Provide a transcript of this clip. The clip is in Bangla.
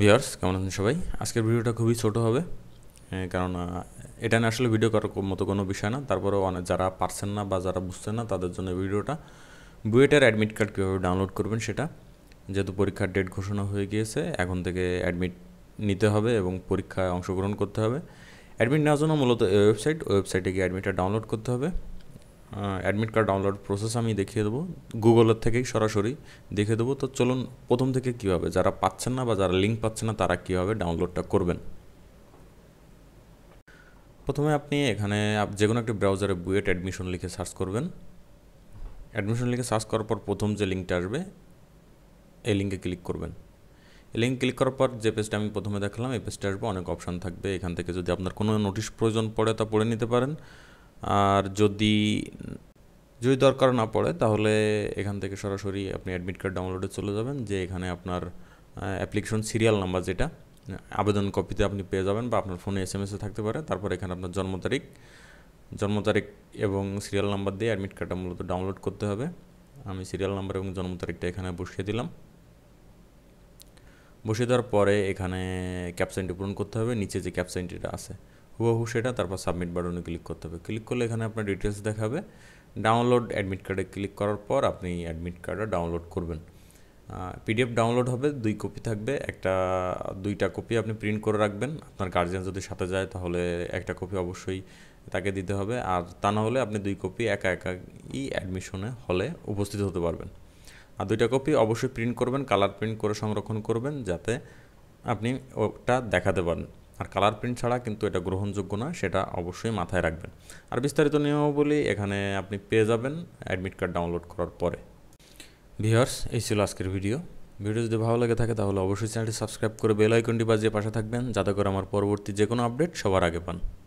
ভিওর্স কেমন আছেন সবাই আজকের ভিডিওটা খুবই ছোট হবে কারণ এটা না আসলে ভিডিও করার মতো কোনো বিষয় না তারপরেও অনেক যারা পারছেন না বা যারা বুঝছেন না তাদের জন্য ভিডিওটা বুয়েটের অ্যাডমিট কার্ড কীভাবে ডাউনলোড করবেন সেটা যেহেতু পরীক্ষার ডেট ঘোষণা হয়ে গিয়েছে এখন থেকে অ্যাডমিট নিতে হবে এবং পরীক্ষায় অংশগ্রহণ করতে হবে অ্যাডমিট নেওয়ার জন্য মূলত ওয়েবসাইট ওয়েবসাইটে গিয়ে অ্যাডমিটটা ডাউনলোড করতে হবে অ্যাডমিট কার্ড ডাউনলোড প্রসেস আমি দেখিয়ে দেবো গুগলের থেকেই সরাসরি দেখিয়ে দেবো তো চলুন প্রথম থেকে কীভাবে যারা পাচ্ছেন না বা যারা লিঙ্ক পাচ্ছেন না তারা কীভাবে ডাউনলোডটা করবেন প্রথমে আপনি এখানে যে কোনো একটি ব্রাউজারে বুয়েট অ্যাডমিশন লিখে সার্চ করবেন অ্যাডমিশন লিখে সার্চ করার পর প্রথম যে লিঙ্কটা আসবে এই লিঙ্কে ক্লিক করবেন এই লিঙ্ক ক্লিক করার পর যে পেজটা আমি প্রথমে দেখালাম এই পেজটা আসবে অনেক অপশান থাকবে এখান থেকে যদি আপনার কোনো নোটিশ প্রয়োজন পড়ে তা পড়ে নিতে পারেন আর যদি যদি দরকার না পড়ে তাহলে এখান থেকে সরাসরি আপনি অ্যাডমিট কার্ড ডাউনলোডে চলে যাবেন যে এখানে আপনার অ্যাপ্লিকেশন সিরিয়াল নাম্বার যেটা আবেদন কপিতে আপনি পেয়ে যাবেন বা আপনার ফোনে এস এম এসে থাকতে পারে তারপর এখানে আপনার জন্ম তারিখ জন্ম তারিখ এবং সিরিয়াল নাম্বার দিয়ে অ্যাডমিট কার্ডটা মূলত ডাউনলোড করতে হবে আমি সিরিয়াল নাম্বার এবং জন্ম তারিখটা এখানে বসিয়ে দিলাম বসিয়ে দেওয়ার পরে এখানে ক্যাপসাইনটি পূরণ করতে হবে নিচে যে ক্যাপসাইনটিটা আছে হুবহু সেটা তারপর সাবমিট বাটনে ক্লিক করতে হবে ক্লিক করলে এখানে আপনার ডিটেলস দেখাবে ডাউনলোড অ্যাডমিট কার্ডে ক্লিক করার পর আপনি অ্যাডমিট কার্ডটা ডাউনলোড করবেন পিডিএফ ডাউনলোড হবে দুই কপি থাকবে একটা দুইটা কপি আপনি প্রিন্ট করে রাখবেন আপনার গার্জিয়ান যদি সাথে যায় তাহলে একটা কপি অবশ্যই তাকে দিতে হবে আর তা না হলে আপনি দুই কপি একা একাই অ্যাডমিশনে হলে উপস্থিত হতে পারবেন আর দুইটা কপি অবশ্যই প্রিন্ট করবেন কালার প্রিন্ট করে সংরক্ষণ করবেন যাতে আপনি ওটা দেখাতে পারেন আর কালার প্রিন্ট ছাড়া কিন্তু এটা গ্রহণযোগ্য না সেটা অবশ্যই মাথায় রাখবেন আর বিস্তারিত নিয়মাবলী এখানে আপনি পেয়ে যাবেন অ্যাডমিট কার্ড ডাউনলোড করার পরে ভিওর্স এই ছিল আজকের ভিডিও ভিডিও যদি ভালো লাগে থাকে তাহলে অবশ্যই চ্যানেলটি সাবস্ক্রাইব করে বেল আইকনটি বাজিয়ে পাশে থাকবেন যাতে করে আমার পরবর্তী যে কোনো আপডেট সবার আগে পান